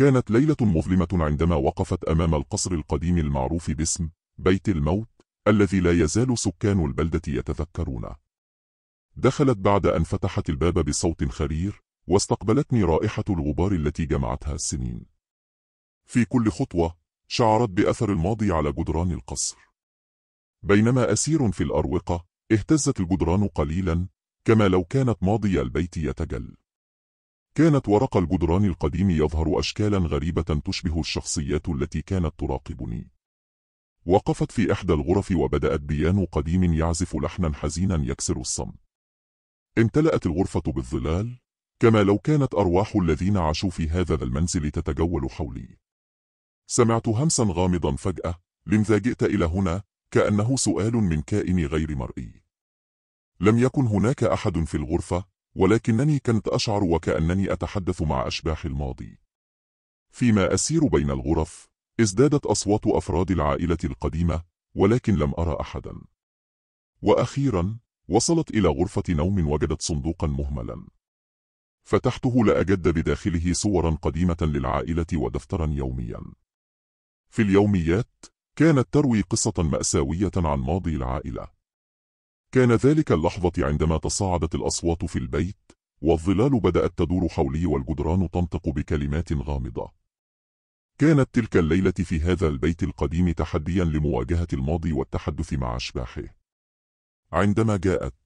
كانت ليلة مظلمة عندما وقفت أمام القصر القديم المعروف باسم بيت الموت الذي لا يزال سكان البلدة يتذكرونه دخلت بعد أن فتحت الباب بصوت خرير واستقبلتني رائحة الغبار التي جمعتها السنين في كل خطوة شعرت بأثر الماضي على جدران القصر بينما أسير في الأروقة اهتزت الجدران قليلا كما لو كانت ماضي البيت يتجل كانت ورق الجدران القديم يظهر أشكالا غريبة تشبه الشخصيات التي كانت تراقبني وقفت في إحدى الغرف وبدأت بيانو قديم يعزف لحنا حزينا يكسر الصمت امتلأت الغرفة بالظلال كما لو كانت أرواح الذين عاشوا في هذا المنزل تتجول حولي سمعت همسا غامضا فجأة لماذا جئت إلى هنا كأنه سؤال من كائن غير مرئي لم يكن هناك أحد في الغرفة ولكنني كنت أشعر وكأنني أتحدث مع أشباح الماضي فيما أسير بين الغرف ازدادت أصوات أفراد العائلة القديمة ولكن لم أرى أحدا وأخيرا وصلت إلى غرفة نوم وجدت صندوقا مهملا فتحته لأجد بداخله صورا قديمة للعائلة ودفترا يوميا في اليوميات كانت تروي قصة مأساوية عن ماضي العائلة كان ذلك اللحظة عندما تصاعدت الأصوات في البيت والظلال بدأت تدور حولي والجدران تنطق بكلمات غامضة كانت تلك الليلة في هذا البيت القديم تحديا لمواجهة الماضي والتحدث مع أشباحه عندما جاءت